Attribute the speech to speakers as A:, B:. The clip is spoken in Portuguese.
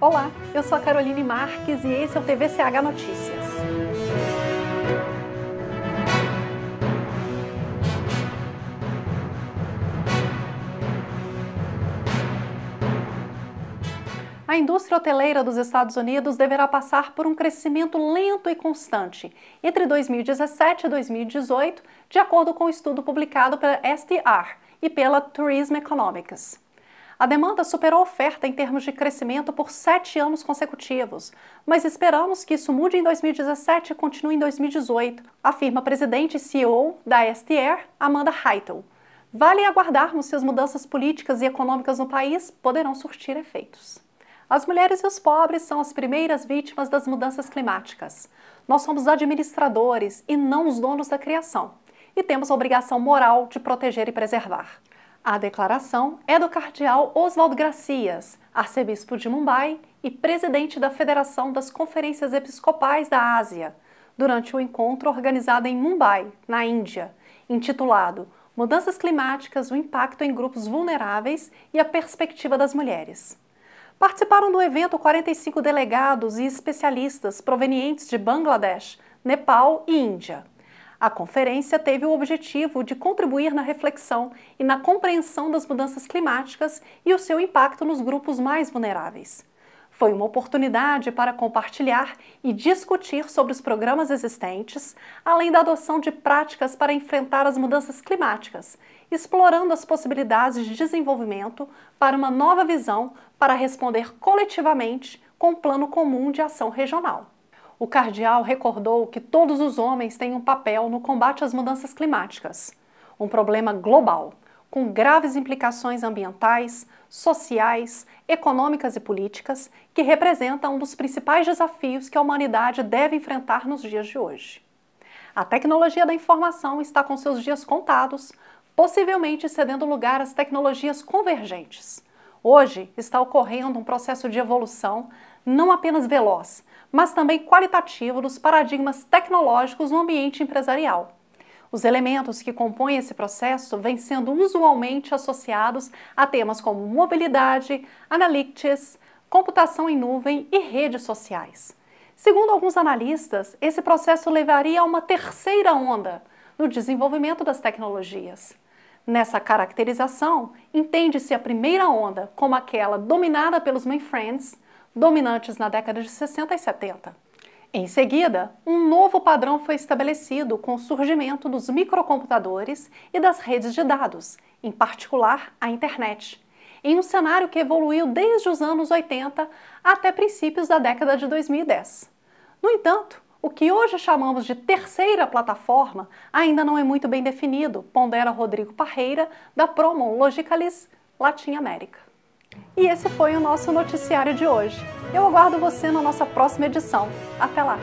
A: Olá, eu sou a Caroline Marques e esse é o TVCH Notícias. A indústria hoteleira dos Estados Unidos deverá passar por um crescimento lento e constante entre 2017 e 2018, de acordo com o um estudo publicado pela STR e pela Tourism Economics. A demanda superou a oferta em termos de crescimento por sete anos consecutivos, mas esperamos que isso mude em 2017 e continue em 2018, afirma a presidente e CEO da STR, Amanda Heitel. Vale aguardarmos se as mudanças políticas e econômicas no país poderão surtir efeitos. As mulheres e os pobres são as primeiras vítimas das mudanças climáticas. Nós somos administradores e não os donos da criação, e temos a obrigação moral de proteger e preservar. A declaração é do cardeal Oswaldo Gracias, arcebispo de Mumbai e presidente da Federação das Conferências Episcopais da Ásia, durante o um encontro organizado em Mumbai, na Índia, intitulado Mudanças Climáticas, o Impacto em Grupos Vulneráveis e a Perspectiva das Mulheres. Participaram do evento 45 delegados e especialistas provenientes de Bangladesh, Nepal e Índia. A conferência teve o objetivo de contribuir na reflexão e na compreensão das mudanças climáticas e o seu impacto nos grupos mais vulneráveis. Foi uma oportunidade para compartilhar e discutir sobre os programas existentes, além da adoção de práticas para enfrentar as mudanças climáticas, explorando as possibilidades de desenvolvimento para uma nova visão para responder coletivamente com um plano comum de ação regional o cardeal recordou que todos os homens têm um papel no combate às mudanças climáticas, um problema global, com graves implicações ambientais, sociais, econômicas e políticas, que representa um dos principais desafios que a humanidade deve enfrentar nos dias de hoje. A tecnologia da informação está com seus dias contados, possivelmente cedendo lugar às tecnologias convergentes. Hoje está ocorrendo um processo de evolução não apenas veloz, mas também qualitativo dos paradigmas tecnológicos no ambiente empresarial. Os elementos que compõem esse processo vêm sendo usualmente associados a temas como mobilidade, analytics, computação em nuvem e redes sociais. Segundo alguns analistas, esse processo levaria a uma terceira onda no desenvolvimento das tecnologias. Nessa caracterização, entende-se a primeira onda como aquela dominada pelos mainframes, dominantes na década de 60 e 70. Em seguida, um novo padrão foi estabelecido com o surgimento dos microcomputadores e das redes de dados, em particular a internet, em um cenário que evoluiu desde os anos 80 até princípios da década de 2010. No entanto, o que hoje chamamos de terceira plataforma ainda não é muito bem definido, pondera Rodrigo Parreira, da Promon Logicalis Latin América. E esse foi o nosso noticiário de hoje. Eu aguardo você na nossa próxima edição. Até lá!